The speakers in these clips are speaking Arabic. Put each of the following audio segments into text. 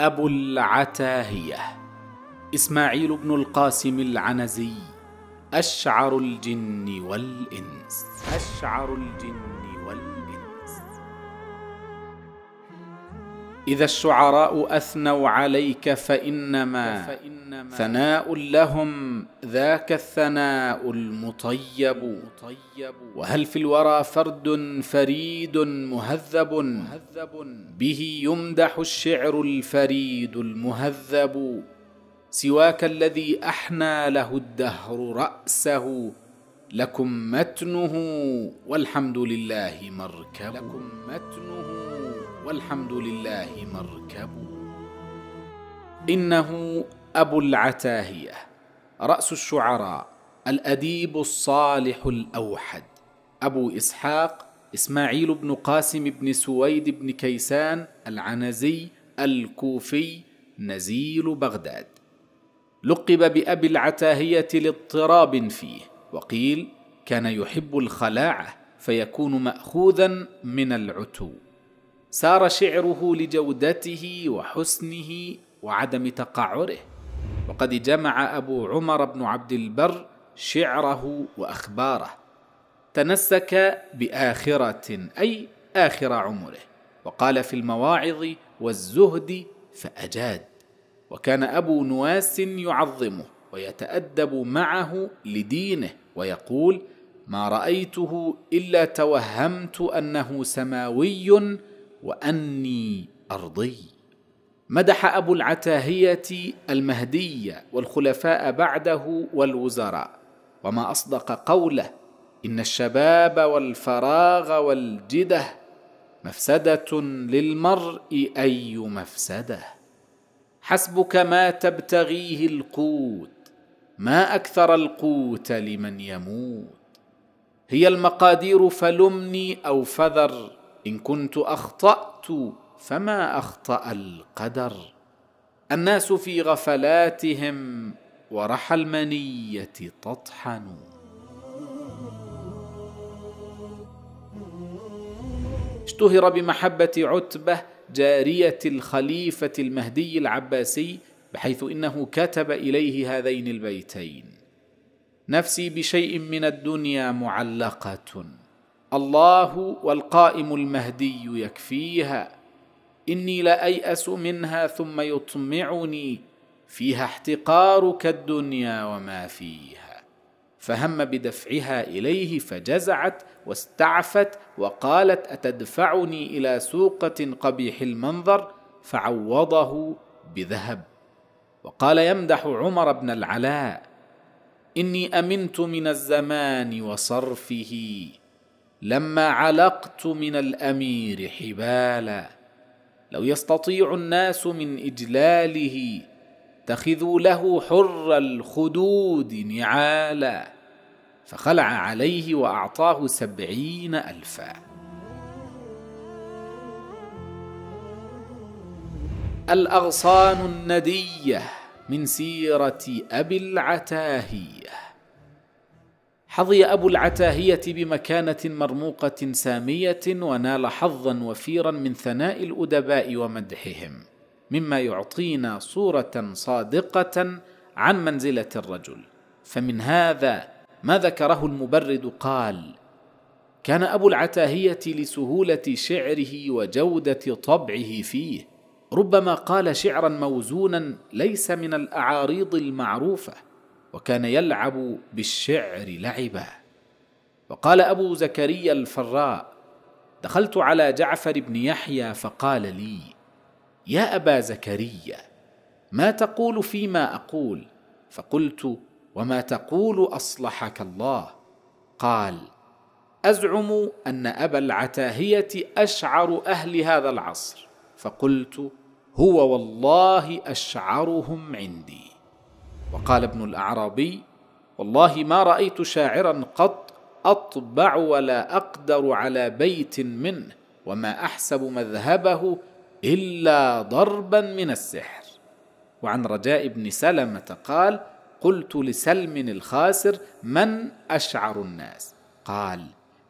أبو العتاهية إسماعيل بن القاسم العنزي أشعر الجن والإنس أشعر الجن اذا الشعراء اثنوا عليك فانما ثناء لهم ذاك الثناء المطيب وهل في الورى فرد فريد مهذب به يمدح الشعر الفريد المهذب سواك الذي احنى له الدهر راسه لكم متنه والحمد لله مركب لكم متنه والحمد لله مركب انه ابو العتاهيه راس الشعراء الاديب الصالح الاوحد ابو اسحاق اسماعيل بن قاسم بن سويد بن كيسان العنزي الكوفي نزيل بغداد لقب بابي العتاهيه لاضطراب فيه وقيل كان يحب الخلاعه فيكون ماخوذا من العتو سار شعره لجودته وحسنه وعدم تقعره وقد جمع ابو عمر بن عبد البر شعره واخباره تنسك باخره اي اخر عمره وقال في المواعظ والزهد فاجاد وكان ابو نواس يعظمه ويتادب معه لدينه ويقول ما رايته الا توهمت انه سماوي واني ارضي مدح ابو العتاهيه المهدي والخلفاء بعده والوزراء وما اصدق قوله ان الشباب والفراغ والجده مفسده للمرء اي مفسده حسبك ما تبتغيه القوت ما اكثر القوت لمن يموت هي المقادير فلمني او فذر ان كنت اخطات فما اخطا القدر الناس في غفلاتهم ورحى المنيه تطحن اشتهر بمحبه عتبه جاريه الخليفه المهدي العباسي بحيث انه كتب اليه هذين البيتين نفسي بشيء من الدنيا معلقه الله والقائم المهدي يكفيها اني لايأس منها ثم يطمعني فيها احتقارك الدنيا وما فيها فهم بدفعها اليه فجزعت واستعفت وقالت اتدفعني الى سوقه قبيح المنظر فعوضه بذهب وقال يمدح عمر بن العلاء اني امنت من الزمان وصرفه لما علقت من الامير حبالا لو يستطيع الناس من اجلاله تخذوا له حر الخدود نعالا فخلع عليه واعطاه سبعين الفا الاغصان النديه من سيره ابي العتاهيه حظي أبو العتاهية بمكانة مرموقة سامية ونال حظا وفيرا من ثناء الأدباء ومدحهم مما يعطينا صورة صادقة عن منزلة الرجل فمن هذا ما ذكره المبرد قال كان أبو العتاهية لسهولة شعره وجودة طبعه فيه ربما قال شعرا موزونا ليس من الأعاريض المعروفة وكان يلعب بالشعر لعبا وقال ابو زكريا الفراء دخلت على جعفر بن يحيى فقال لي يا ابا زكريا ما تقول فيما اقول فقلت وما تقول اصلحك الله قال ازعم ان ابا العتاهيه اشعر اهل هذا العصر فقلت هو والله اشعرهم عندي وقال ابن الاعرابي والله ما رايت شاعرا قط اطبع ولا اقدر على بيت منه وما احسب مذهبه الا ضربا من السحر وعن رجاء بن سلمه قال قلت لسلم الخاسر من اشعر الناس قال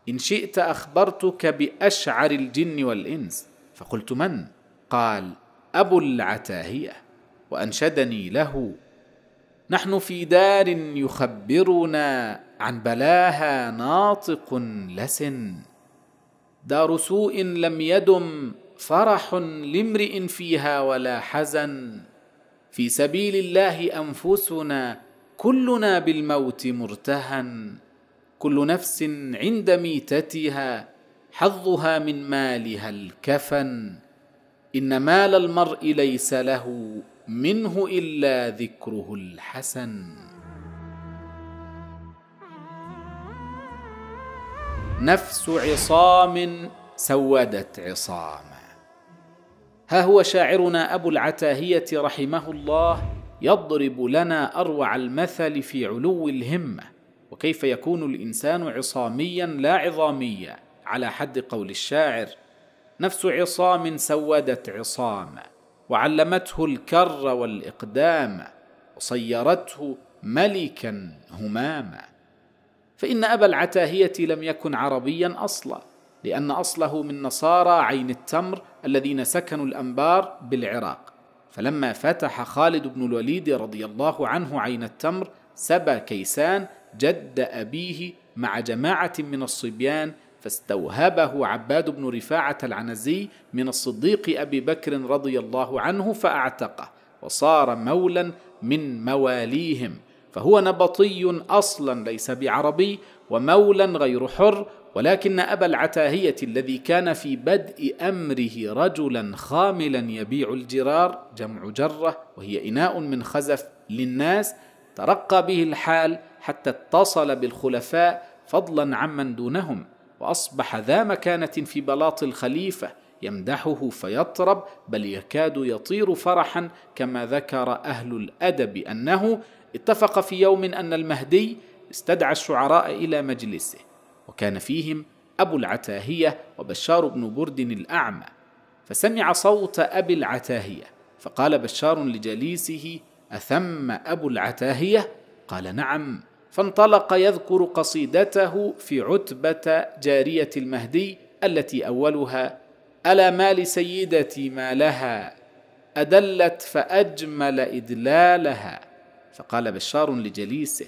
ان شئت اخبرتك باشعر الجن والانس فقلت من قال ابو العتاهيه وانشدني له نحن في دار يخبرنا عن بلاها ناطق لسن دار سوء لم يدم فرح لامرئ فيها ولا حزن في سبيل الله انفسنا كلنا بالموت مرتهن كل نفس عند ميتتها حظها من مالها الكفن ان مال المرء ليس له منه الا ذكره الحسن نفس عصام سودت عصاما ها هو شاعرنا ابو العتاهيه رحمه الله يضرب لنا اروع المثل في علو الهمه وكيف يكون الانسان عصاميا لا عظاميا على حد قول الشاعر نفس عصام سودت عصاما وعلمته الكر والاقدام وصيرته ملكا هماما فان ابا العتاهيه لم يكن عربيا اصلا لان اصله من نصارى عين التمر الذين سكنوا الانبار بالعراق فلما فتح خالد بن الوليد رضي الله عنه عين التمر سبى كيسان جد ابيه مع جماعه من الصبيان فاستوهبه عباد بن رفاعة العنزي من الصديق أبي بكر رضي الله عنه فأعتقه وصار مولا من مواليهم فهو نبطي أصلا ليس بعربي ومولا غير حر ولكن أبا العتاهية الذي كان في بدء أمره رجلا خاملا يبيع الجرار جمع جرة وهي إناء من خزف للناس ترقى به الحال حتى اتصل بالخلفاء فضلا عمن دونهم واصبح ذا مكانه في بلاط الخليفه يمدحه فيطرب بل يكاد يطير فرحا كما ذكر اهل الادب انه اتفق في يوم ان المهدي استدعى الشعراء الى مجلسه وكان فيهم ابو العتاهيه وبشار بن برد الاعمى فسمع صوت ابي العتاهيه فقال بشار لجليسه اثم ابو العتاهيه قال نعم فانطلق يذكر قصيدته في عتبة جارية المهدي التي أولها ألا ما لسيدتي ما لها أدلت فأجمل إدلالها فقال بشار لجليسه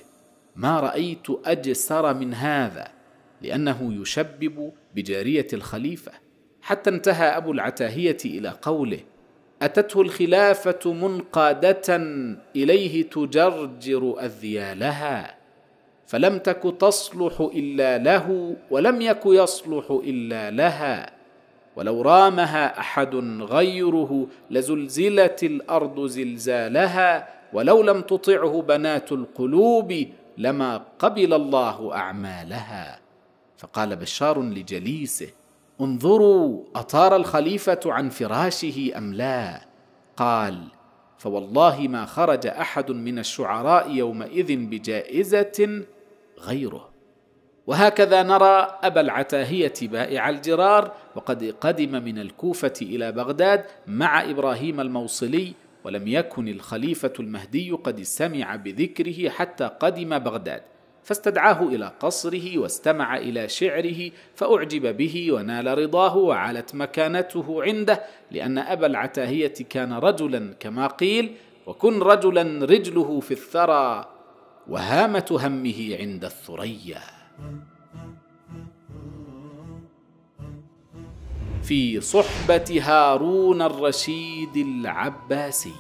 ما رأيت أجسر من هذا لأنه يشبب بجارية الخليفة حتى انتهى أبو العتاهية إلى قوله أتته الخلافة منقادة إليه تجرجر أذيالها فلم تك تصلح الا له ولم يك يصلح الا لها ولو رامها احد غيره لزلزلت الارض زلزالها ولو لم تطعه بنات القلوب لما قبل الله اعمالها فقال بشار لجليسه انظروا اطار الخليفه عن فراشه ام لا قال فوالله ما خرج احد من الشعراء يومئذ بجائزه غيره وهكذا نرى ابا العتاهيه بائع الجرار وقد قدم من الكوفه الى بغداد مع ابراهيم الموصلي ولم يكن الخليفه المهدي قد سمع بذكره حتى قدم بغداد فاستدعاه الى قصره واستمع الى شعره فاعجب به ونال رضاه وعلت مكانته عنده لان ابا العتاهيه كان رجلا كما قيل وكن رجلا رجله في الثرى وهامه همه عند الثريا في صحبه هارون الرشيد العباسي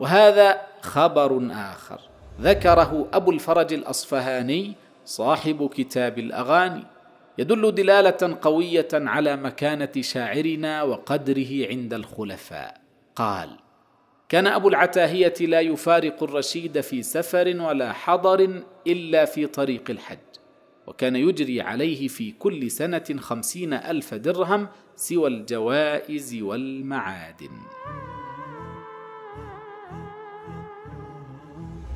وهذا خبر اخر ذكره ابو الفرج الاصفهاني صاحب كتاب الاغاني يدل دلاله قويه على مكانه شاعرنا وقدره عند الخلفاء قال كان أبو العتاهية لا يفارق الرشيد في سفر ولا حضر إلا في طريق الحج وكان يجري عليه في كل سنة خمسين ألف درهم سوى الجوائز والمعادن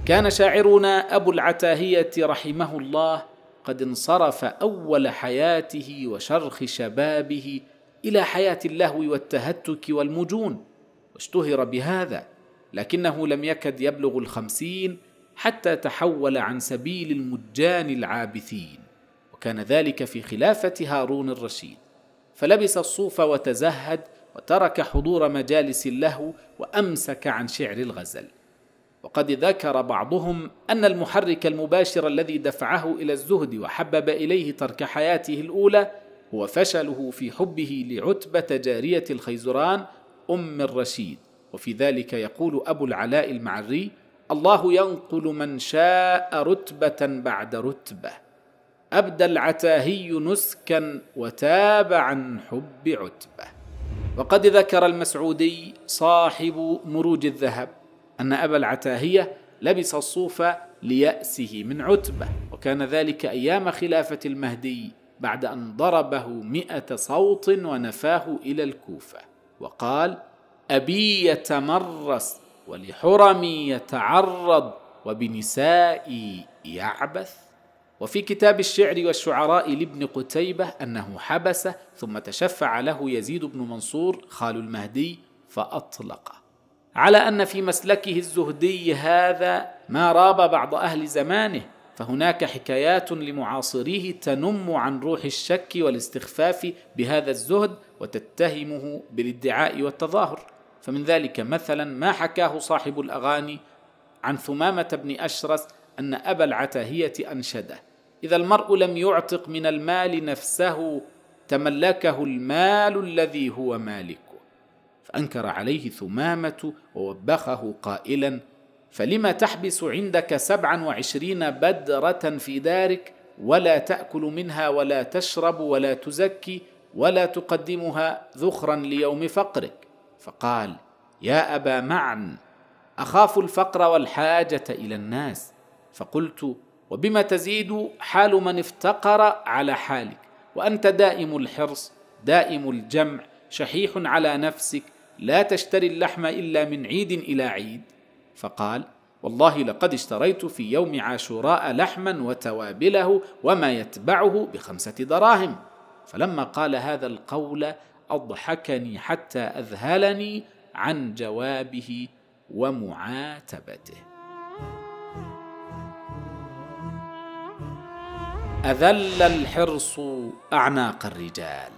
كان شاعرنا أبو العتاهية رحمه الله قد انصرف أول حياته وشرخ شبابه إلى حياة اللهو والتهتك والمجون اشتهر بهذا لكنه لم يكد يبلغ الخمسين حتى تحول عن سبيل المجان العابثين وكان ذلك في خلافة هارون الرشيد فلبس الصوف وتزهد وترك حضور مجالس اللهو وأمسك عن شعر الغزل وقد ذكر بعضهم أن المحرك المباشر الذي دفعه إلى الزهد وحبب إليه ترك حياته الأولى هو فشله في حبه لعتبة جارية الخيزران أم الرشيد وفي ذلك يقول أبو العلاء المعري الله ينقل من شاء رتبة بعد رتبة أبدى العتاهي نسكا وتاب عن حب عتبة وقد ذكر المسعودي صاحب مروج الذهب أن أبا العتاهية لبس الصوف ليأسه من عتبة وكان ذلك أيام خلافة المهدي بعد أن ضربه مئة صوت ونفاه إلى الكوفة وقال أبي يتمرس ولحرمي يتعرض وبنسائي يعبث وفي كتاب الشعر والشعراء لابن قتيبة أنه حبسه ثم تشفع له يزيد بن منصور خال المهدي فأطلقه على أن في مسلكه الزهدي هذا ما راب بعض أهل زمانه فهناك حكايات لمعاصريه تنم عن روح الشك والاستخفاف بهذا الزهد وتتهمه بالادعاء والتظاهر فمن ذلك مثلا ما حكاه صاحب الاغاني عن ثمامه بن اشرس ان ابا العتاهيه انشده اذا المرء لم يعتق من المال نفسه تملكه المال الذي هو مالكه فانكر عليه ثمامه ووبخه قائلا فلما تحبس عندك سبعا وعشرين بدره في دارك ولا تاكل منها ولا تشرب ولا تزكي ولا تقدمها ذخرا ليوم فقرك فقال يا ابا معن اخاف الفقر والحاجه الى الناس فقلت وبما تزيد حال من افتقر على حالك وانت دائم الحرص دائم الجمع شحيح على نفسك لا تشتري اللحم الا من عيد الى عيد فقال والله لقد اشتريت في يوم عاشوراء لحما وتوابله وما يتبعه بخمسه دراهم فلما قال هذا القول اضحكني حتى اذهلني عن جوابه ومعاتبته اذل الحرص اعناق الرجال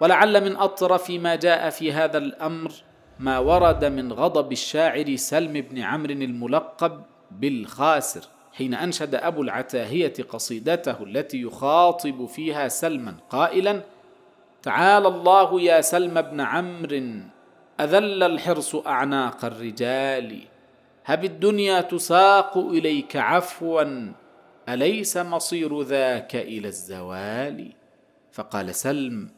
ولعل من اطرف ما جاء في هذا الامر ما ورد من غضب الشاعر سلم بن عمرو الملقب بالخاسر حين أنشد أبو العتاهية قصيدته التي يخاطب فيها سلما قائلا تعالى الله يا سلم بن عمرو أذل الحرص أعناق الرجال هب الدنيا تساق إليك عفوا أليس مصير ذاك إلى الزوال فقال سلم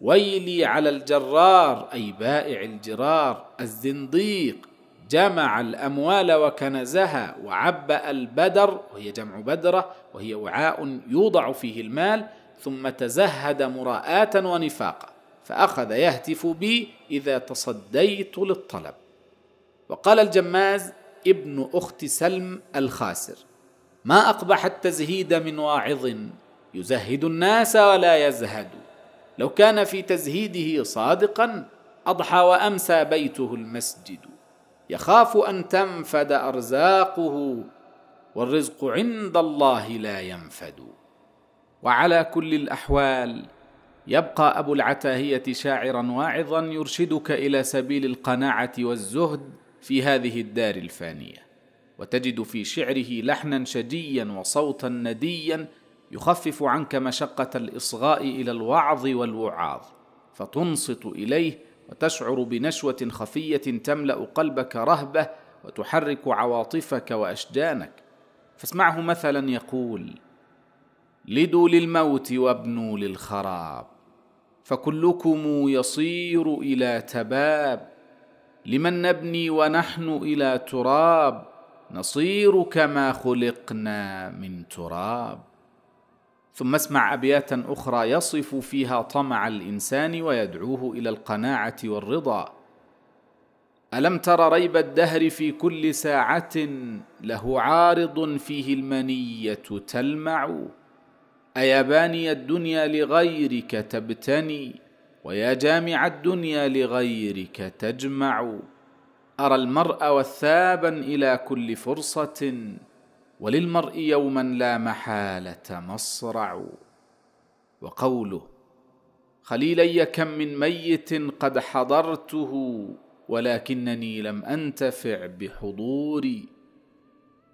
ويلي على الجرار أي بائع الجرار الزنديق جمع الأموال وكنزها وعبأ البدر وهي جمع بدرة وهي وعاء يوضع فيه المال ثم تزهد مراءة ونفاقا فأخذ يهتف بي إذا تصديت للطلب وقال الجماز ابن أخت سلم الخاسر ما أقبح التزهيد من واعظ يزهد الناس ولا يزهد لو كان في تزهيده صادقا أضحى وأمسى بيته المسجد يخاف ان تنفد ارزاقه والرزق عند الله لا ينفد وعلى كل الاحوال يبقى ابو العتاهيه شاعرا واعظا يرشدك الى سبيل القناعه والزهد في هذه الدار الفانيه وتجد في شعره لحنا شجيا وصوتا نديا يخفف عنك مشقه الاصغاء الى الوعظ والوعاظ فتنصت اليه وتشعر بنشوه خفيه تملا قلبك رهبه وتحرك عواطفك واشجانك فاسمعه مثلا يقول لدوا للموت وابنوا للخراب فكلكم يصير الى تباب لمن نبني ونحن الى تراب نصير كما خلقنا من تراب ثم اسمع ابياتا اخرى يصف فيها طمع الانسان ويدعوه الى القناعه والرضا الم تر ريب الدهر في كل ساعه له عارض فيه المنيه تلمع ايا باني الدنيا لغيرك تبتني ويا جامع الدنيا لغيرك تجمع ارى المرء وثابا الى كل فرصه وللمرء يوما لا محاله مصرع وقوله خليلي كم من ميت قد حضرته ولكنني لم انتفع بحضوري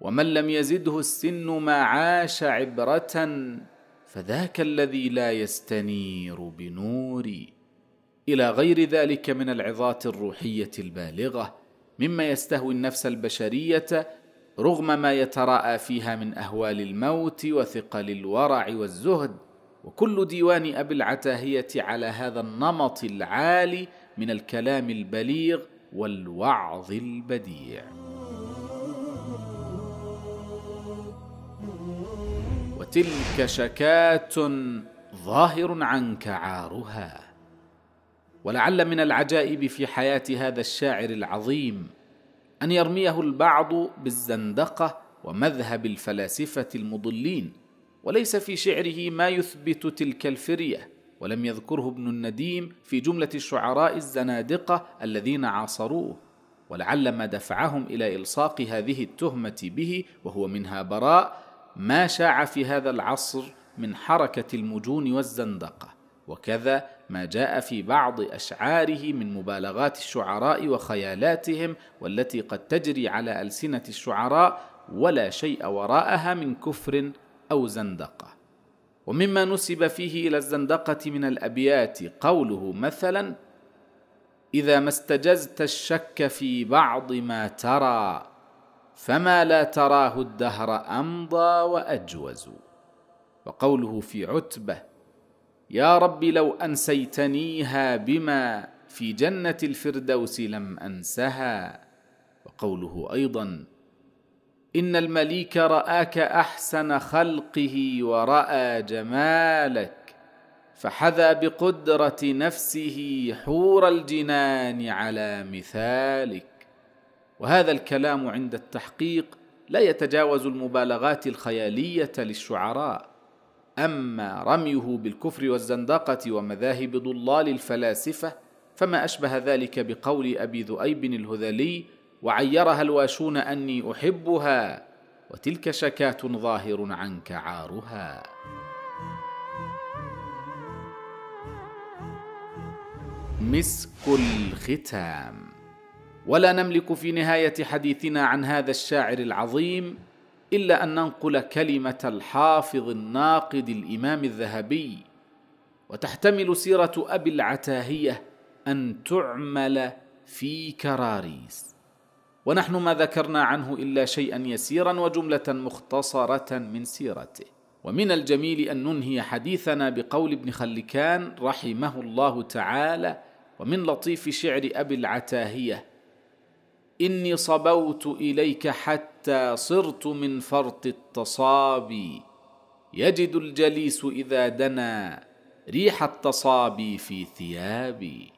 ومن لم يزده السن ما عاش عبره فذاك الذي لا يستنير بنوري الى غير ذلك من العظات الروحيه البالغه مما يستهوي النفس البشريه رغم ما يتراءى فيها من اهوال الموت وثقل الورع والزهد وكل ديوان ابي العتاهيه على هذا النمط العالي من الكلام البليغ والوعظ البديع وتلك شكاه ظاهر عنك عارها ولعل من العجائب في حياه هذا الشاعر العظيم أن يرميه البعض بالزندقة ومذهب الفلاسفة المضلين وليس في شعره ما يثبت تلك الفرية ولم يذكره ابن النديم في جملة الشعراء الزنادقة الذين عاصروه ولعل ما دفعهم إلى إلصاق هذه التهمة به وهو منها براء ما شاع في هذا العصر من حركة المجون والزندقة وكذا ما جاء في بعض اشعاره من مبالغات الشعراء وخيالاتهم والتي قد تجري على السنه الشعراء ولا شيء وراءها من كفر او زندقه ومما نسب فيه الى الزندقه من الابيات قوله مثلا اذا ما استجزت الشك في بعض ما ترى فما لا تراه الدهر امضى واجوز وقوله في عتبه يا رب لو انسيتنيها بما في جنه الفردوس لم انسها وقوله ايضا ان المليك راك احسن خلقه وراى جمالك فحذا بقدره نفسه حور الجنان على مثالك وهذا الكلام عند التحقيق لا يتجاوز المبالغات الخياليه للشعراء اما رميه بالكفر والزندقه ومذاهب ضلال الفلاسفه فما اشبه ذلك بقول ابي ذؤيب الهذلي وعيرها الواشون اني احبها وتلك شكاه ظاهر عنك عارها مسك الختام ولا نملك في نهايه حديثنا عن هذا الشاعر العظيم الا ان ننقل كلمه الحافظ الناقد الامام الذهبي وتحتمل سيره ابي العتاهيه ان تعمل في كراريس ونحن ما ذكرنا عنه الا شيئا يسيرا وجمله مختصره من سيرته ومن الجميل ان ننهي حديثنا بقول ابن خلكان رحمه الله تعالى ومن لطيف شعر ابي العتاهيه اني صبوت اليك حتى صرت من فرط التصابي يجد الجليس اذا دنا ريح التصابي في ثيابي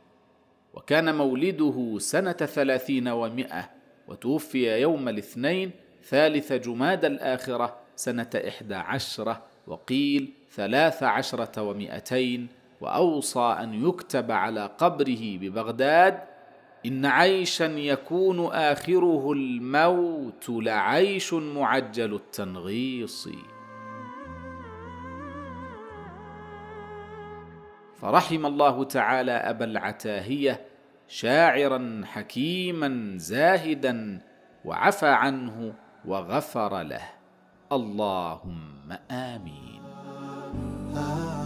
وكان مولده سنه ثلاثين ومائه وتوفي يوم الاثنين ثالث جماد الاخره سنه احدى عشره وقيل ثلاث عشره ومائتين واوصى ان يكتب على قبره ببغداد ان عيشا يكون اخره الموت لعيش معجل التنغيص فرحم الله تعالى ابا العتاهيه شاعرا حكيما زاهدا وعفى عنه وغفر له اللهم امين آه.